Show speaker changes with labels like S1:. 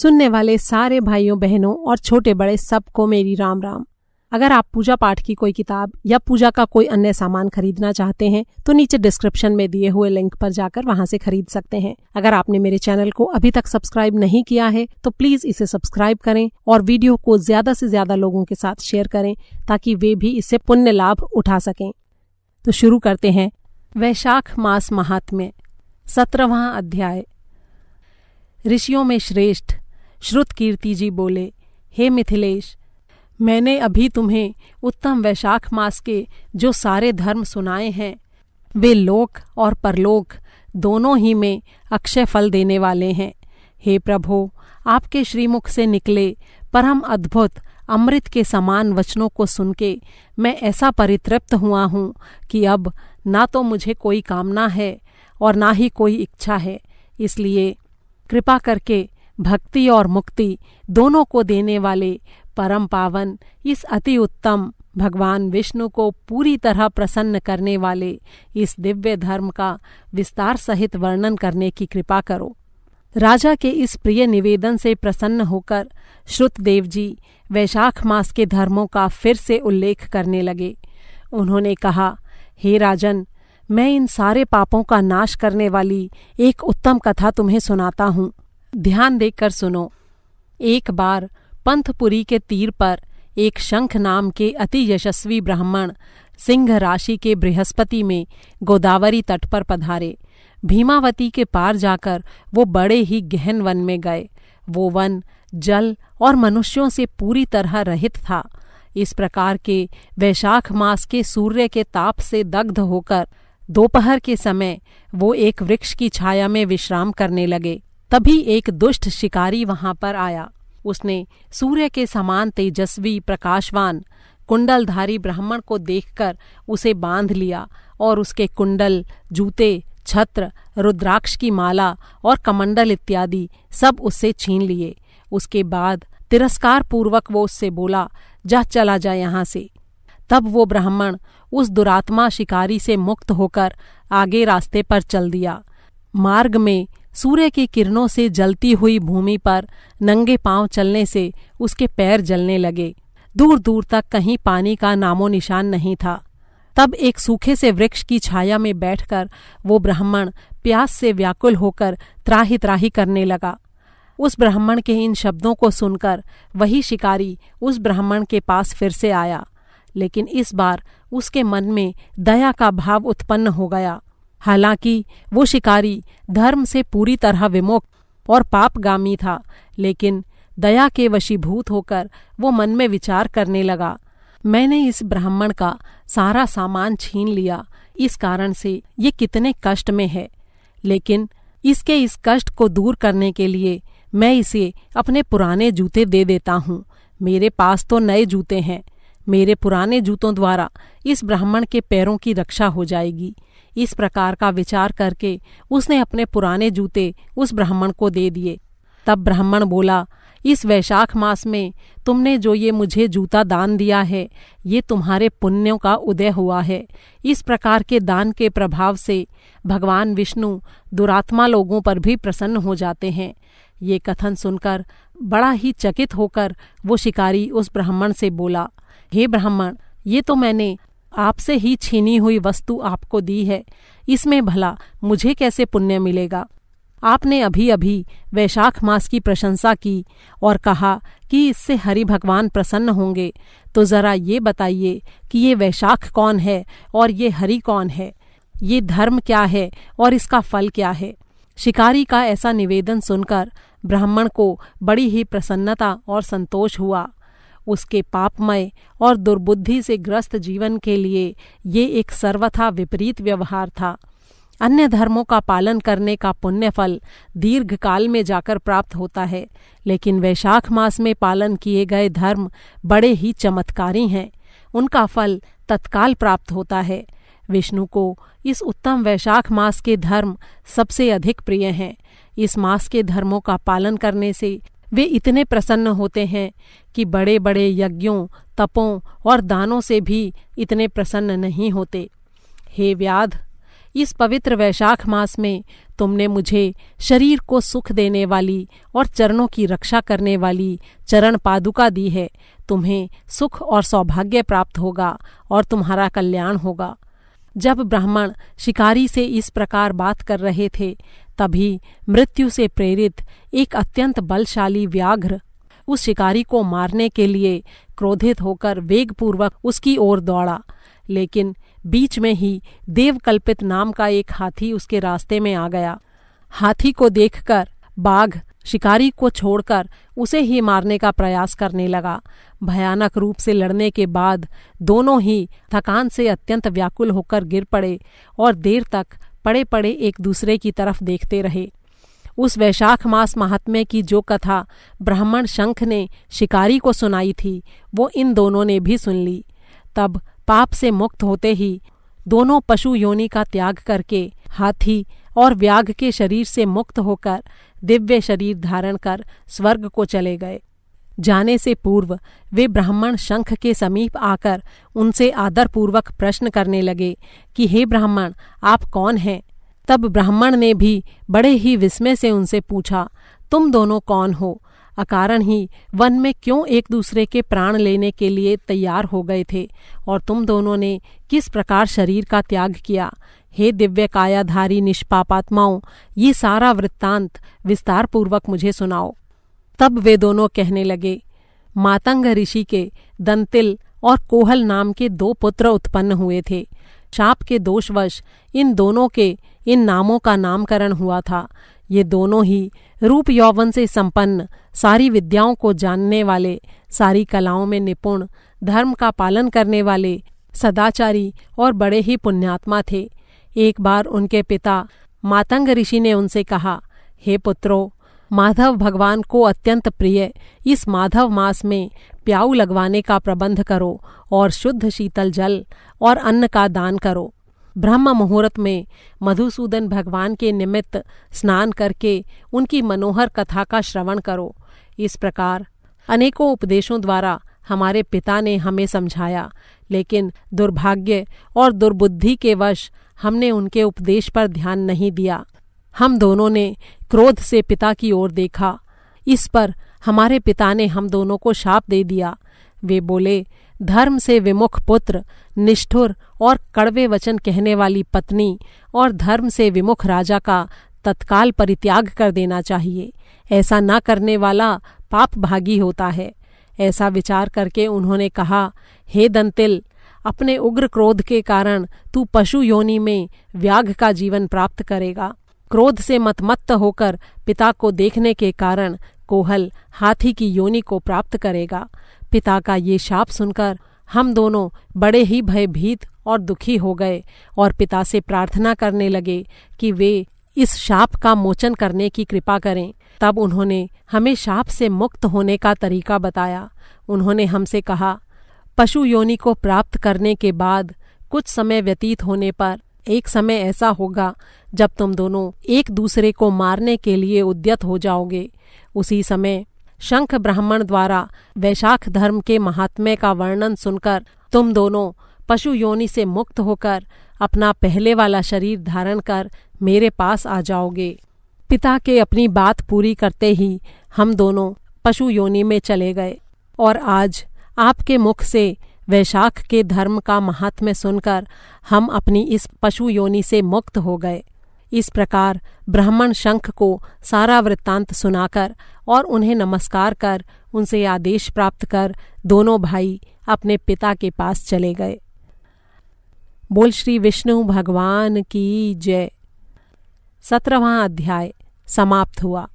S1: सुनने वाले सारे भाइयों बहनों और छोटे बड़े सबको मेरी राम राम अगर आप पूजा पाठ की कोई किताब या पूजा का कोई अन्य सामान खरीदना चाहते हैं तो नीचे डिस्क्रिप्शन में दिए हुए लिंक पर जाकर वहां से खरीद सकते हैं अगर आपने मेरे चैनल को अभी तक सब्सक्राइब नहीं किया है तो प्लीज इसे सब्सक्राइब करें और वीडियो को ज्यादा से ज्यादा लोगों के साथ शेयर करें ताकि वे भी इससे पुण्य लाभ उठा सकें तो शुरू करते हैं वैशाख मास महात्म्य सत्रहवा अध्याय ऋषियों में श्रेष्ठ श्रुत कीर्ति जी बोले हे मिथिलेश मैंने अभी तुम्हें उत्तम वैशाख मास के जो सारे धर्म सुनाए हैं वे लोक और परलोक दोनों ही में अक्षय फल देने वाले हैं हे प्रभो आपके श्रीमुख से निकले परम अद्भुत अमृत के समान वचनों को सुन के मैं ऐसा परितृप्त हुआ हूँ कि अब ना तो मुझे कोई कामना है और ना ही कोई इच्छा है इसलिए कृपा करके भक्ति और मुक्ति दोनों को देने वाले परम पावन इस अति उत्तम भगवान विष्णु को पूरी तरह प्रसन्न करने वाले इस दिव्य धर्म का विस्तार सहित वर्णन करने की कृपा करो राजा के इस प्रिय निवेदन से प्रसन्न होकर श्रुतदेव जी वैशाख मास के धर्मों का फिर से उल्लेख करने लगे उन्होंने कहा हे राजन मैं इन सारे पापों का नाश करने वाली एक उत्तम कथा तुम्हें सुनाता हूँ ध्यान देकर सुनो एक बार पंथपुरी के तीर पर एक शंख नाम के अति यशस्वी ब्राह्मण सिंह राशि के बृहस्पति में गोदावरी तट पर पधारे भीमावती के पार जाकर वो बड़े ही गहन वन में गए वो वन जल और मनुष्यों से पूरी तरह रहित था इस प्रकार के वैशाख मास के सूर्य के ताप से दग्ध होकर दोपहर के समय वो एक वृक्ष की छाया में विश्राम करने लगे तभी एक दुष्ट शिकारी वहां पर आया उसने सूर्य के समान तेजस्वी प्रकाशवान कुंडलधारी ब्राह्मण को देखकर उसे बांध लिया और उसके कुंडल जूते छत्र रुद्राक्ष की माला और कमंडल इत्यादि सब उससे छीन लिए उसके बाद तिरस्कार पूर्वक वो उससे बोला जा चला जा यहाँ से तब वो ब्राह्मण उस दुरात्मा शिकारी से मुक्त होकर आगे रास्ते पर चल दिया मार्ग में सूर्य की किरणों से जलती हुई भूमि पर नंगे पांव चलने से उसके पैर जलने लगे दूर दूर तक कहीं पानी का नामो निशान नहीं था तब एक सूखे से वृक्ष की छाया में बैठकर वो ब्राह्मण प्यास से व्याकुल होकर त्राही त्राही करने लगा उस ब्राह्मण के इन शब्दों को सुनकर वही शिकारी उस ब्राह्मण के पास फिर से आया लेकिन इस बार उसके मन में दया का भाव उत्पन्न हो गया हालांकि वो शिकारी धर्म से पूरी तरह विमुक्त और पापगामी था लेकिन दया के वशीभूत होकर वो मन में विचार करने लगा मैंने इस ब्राह्मण का सारा सामान छीन लिया इस कारण से ये कितने कष्ट में है लेकिन इसके इस कष्ट को दूर करने के लिए मैं इसे अपने पुराने जूते दे देता हूँ मेरे पास तो नए जूते हैं मेरे पुराने जूतों द्वारा इस ब्राह्मण के पैरों की रक्षा हो जाएगी इस प्रकार का विचार करके उसने अपने पुराने जूते उस ब्राह्मण को दे दिए तब ब्राह्मण बोला इस वैशाख मास में तुमने जो ये मुझे जूता दान दिया है ये तुम्हारे पुण्यों का उदय हुआ है इस प्रकार के दान के प्रभाव से भगवान विष्णु दुरात्मा लोगों पर भी प्रसन्न हो जाते हैं ये कथन सुनकर बड़ा ही चकित होकर वो शिकारी उस ब्राह्मण से बोला हे ब्राह्मण ये तो मैंने आपसे ही छीनी हुई वस्तु आपको दी है इसमें भला मुझे कैसे पुण्य मिलेगा आपने अभी अभी वैशाख मास की प्रशंसा की और कहा कि इससे हरि भगवान प्रसन्न होंगे तो जरा ये बताइए कि ये वैशाख कौन है और ये हरि कौन है ये धर्म क्या है और इसका फल क्या है शिकारी का ऐसा निवेदन सुनकर ब्राह्मण को बड़ी ही प्रसन्नता और संतोष हुआ उसके पापमय और दुर्बुद्धि से ग्रस्त जीवन के लिए ये एक सर्वथा विपरीत व्यवहार था अन्य धर्मों का पालन करने का पुण्यफल दीर्घ काल में जाकर प्राप्त होता है लेकिन वैशाख मास में पालन किए गए धर्म बड़े ही चमत्कारी हैं उनका फल तत्काल प्राप्त होता है विष्णु को इस उत्तम वैशाख मास के धर्म सबसे अधिक प्रिय हैं इस मास के धर्मों का पालन करने से वे इतने प्रसन्न होते हैं कि बड़े बड़े यज्ञों तपों और दानों से भी इतने प्रसन्न नहीं होते हे व्याध इस पवित्र वैशाख मास में तुमने मुझे शरीर को सुख देने वाली और चरणों की रक्षा करने वाली चरण पादुका दी है तुम्हें सुख और सौभाग्य प्राप्त होगा और तुम्हारा कल्याण होगा जब ब्राह्मण शिकारी से इस प्रकार बात कर रहे थे तभी मृत्यु से प्रेरित एक अत्यंत बलशाली व्याघ्र उस शिकारी को मारने के लिए क्रोधित होकर वेगपूर्वक उसकी ओर दौड़ा लेकिन बीच में ही देवकल्पित नाम का एक हाथी उसके रास्ते में आ गया हाथी को देखकर बाघ शिकारी को छोड़कर उसे ही मारने का प्रयास करने लगा भयानक रूप से लड़ने के बाद दोनों ही थकान से अत्यंत व्याकुल होकर गिर पड़े और देर तक पड़े पड़े एक दूसरे की तरफ देखते रहे उस वैशाख मास महात्म्य की जो कथा ब्राह्मण शंख ने शिकारी को सुनाई थी वो इन दोनों ने भी सुन ली तब पाप से मुक्त होते ही दोनों पशु योनि का त्याग करके हाथी और व्याघ के शरीर से मुक्त होकर दिव्य शरीर धारण कर स्वर्ग को चले गए जाने से पूर्व वे ब्राह्मण शंख के समीप आकर उनसे आदरपूर्वक प्रश्न करने लगे कि हे ब्राह्मण आप कौन हैं तब ब्राह्मण ने भी बड़े ही विस्मय से उनसे पूछा तुम दोनों कौन हो अकारण ही वन में क्यों एक दूसरे के प्राण लेने के लिए तैयार हो गए थे और तुम दोनों ने किस प्रकार शरीर का त्याग किया हे दिव्य कायाधारी निष्पापात्माओं ये सारा वृत्तांत विस्तार पूर्वक मुझे सुनाओ तब वे दोनों कहने लगे मातंग ऋषि के दंतिल और कोहल नाम के दो पुत्र उत्पन्न हुए थे चाप के दोषवश इन दोनों के इन नामों का नामकरण हुआ था ये दोनों ही रूप यौवन से संपन्न सारी विद्याओं को जानने वाले सारी कलाओं में निपुण धर्म का पालन करने वाले सदाचारी और बड़े ही पुण्यात्मा थे एक बार उनके पिता मातंग ऋषि ने उनसे कहा हे पुत्रो माधव भगवान को अत्यंत प्रिय इस माधव मास में प्याऊ लगवाने का प्रबंध करो और शुद्ध शीतल जल और अन्न का दान करो ब्रह्म मुहूर्त में मधुसूदन भगवान के निमित्त स्नान करके उनकी मनोहर कथा का श्रवण करो इस प्रकार अनेकों उपदेशों द्वारा हमारे पिता ने हमें समझाया लेकिन दुर्भाग्य और दुर्बुद्धि के वश हमने उनके उपदेश पर ध्यान नहीं दिया हम दोनों ने क्रोध से पिता की ओर देखा इस पर हमारे पिता ने हम दोनों को शाप दे दिया वे बोले धर्म से विमुख पुत्र निष्ठुर और कड़वे वचन कहने वाली पत्नी और धर्म से विमुख राजा का तत्काल परित्याग कर देना चाहिए ऐसा न करने वाला पाप भागी होता है ऐसा विचार करके उन्होंने कहा हे दंतिल अपने उग्र क्रोध के कारण तू पशु योनि में व्याघ का जीवन प्राप्त करेगा क्रोध से मतमत्त होकर पिता को देखने के कारण कोहल हाथी की योनि को प्राप्त करेगा पिता का ये शाप सुनकर हम दोनों बड़े ही भयभीत और दुखी हो गए और पिता से प्रार्थना करने लगे कि वे इस शाप का मोचन करने की कृपा करें तब उन्होंने हमें शाप से मुक्त होने का तरीका बताया उन्होंने हमसे कहा पशु योनि को प्राप्त करने के बाद कुछ समय व्यतीत होने पर एक समय ऐसा होगा जब तुम दोनों एक दूसरे को मारने के लिए उद्यत हो जाओगे उसी समय शंख ब्राह्मण द्वारा वैशाख धर्म के महात्म्य का वर्णन सुनकर तुम दोनों पशु योनि से मुक्त होकर अपना पहले वाला शरीर धारण कर मेरे पास आ जाओगे पिता के अपनी बात पूरी करते ही हम दोनों पशु योनि में चले गए और आज आपके मुख से वैशाख के धर्म का महात्म्य सुनकर हम अपनी इस पशु योनि से मुक्त हो गए इस प्रकार ब्राह्मण शंख को सारा वृत्तांत सुनाकर और उन्हें नमस्कार कर उनसे आदेश प्राप्त कर दोनों भाई अपने पिता के पास चले गए बोल श्री विष्णु भगवान की जय सत्रहवा अध्याय समाप्त हुआ